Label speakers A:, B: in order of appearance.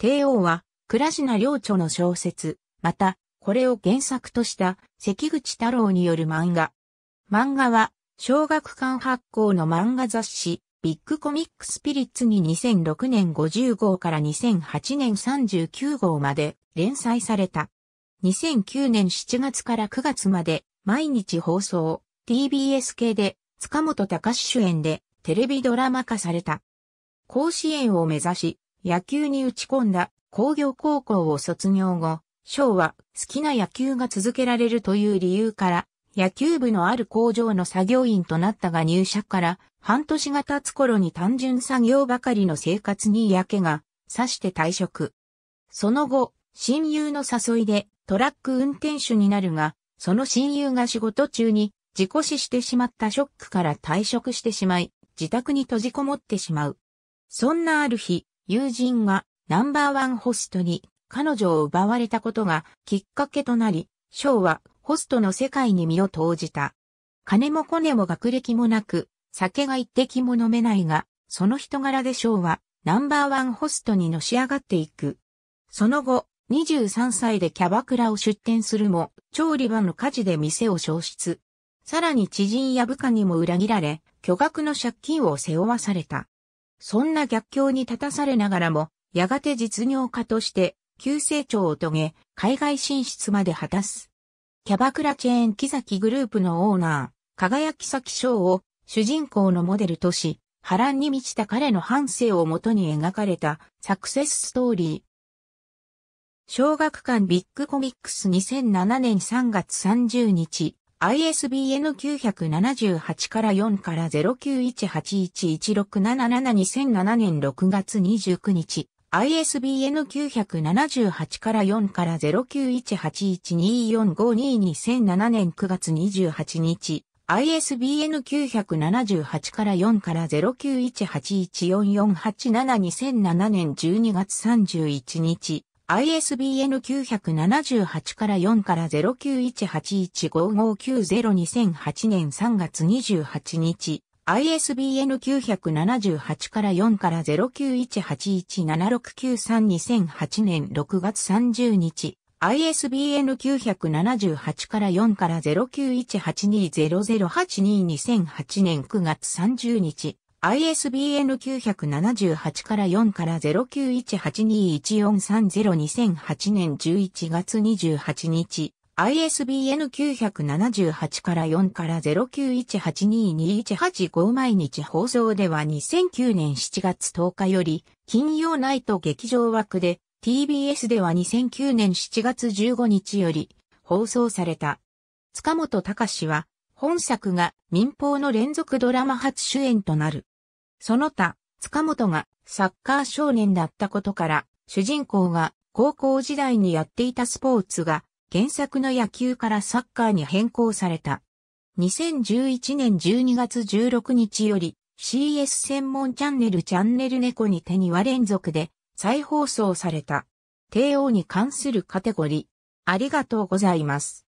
A: 帝王は、倉科領著の小説、また、これを原作とした関口太郎による漫画。漫画は、小学館発行の漫画雑誌、ビッグコミックスピリッツに2006年50号から2008年39号まで連載された。2009年7月から9月まで毎日放送、TBS 系で塚本隆主演でテレビドラマ化された。甲子園を目指し、野球に打ち込んだ工業高校を卒業後、翔は好きな野球が続けられるという理由から、野球部のある工場の作業員となったが入社から半年が経つ頃に単純作業ばかりの生活に嫌気がさして退職。その後、親友の誘いでトラック運転手になるが、その親友が仕事中に事故死してしまったショックから退職してしまい、自宅に閉じこもってしまう。そんなある日、友人がナンバーワンホストに彼女を奪われたことがきっかけとなり、ショーはホストの世界に身を投じた。金もコネも学歴もなく、酒が一滴も飲めないが、その人柄でショーはナンバーワンホストにのし上がっていく。その後、23歳でキャバクラを出店するも、調理場の火事で店を消失。さらに知人や部下にも裏切られ、巨額の借金を背負わされた。そんな逆境に立たされながらも、やがて実業家として急成長を遂げ、海外進出まで果たす。キャバクラチェーン木崎グループのオーナー、輝き翔を主人公のモデルとし、波乱に満ちた彼の半生をもとに描かれたサクセスストーリー。小学館ビッグコミックス2007年3月30日。ISBN 978から4から0 9 1 8 1 1 6 7 7 2 0 0 7年6月29日、ISBN 978から4から0 9 1 8 1 2 4 5 2 2 0 0 7年9月28日、ISBN 978から4から0918144872 0 0 7年12月31日、ISBN 978から4から091815590208年3月28日、ISBN 978から4から091817693008年6月30日、ISBN 978から4から091820082008 2年9月30日、ISBN 978から4から091821430208年11月28日、ISBN 978から4から0 9 1 8 2 2 1 8 5毎日放送では2009年7月10日より、金曜ナイト劇場枠で、TBS では2009年7月15日より、放送された。塚本隆は、本作が民放の連続ドラマ初主演となる。その他、塚本がサッカー少年だったことから、主人公が高校時代にやっていたスポーツが原作の野球からサッカーに変更された。2011年12月16日より CS 専門チャンネルチャンネル猫に手には連続で再放送された。帝王に関するカテゴリー。ありがとうございます。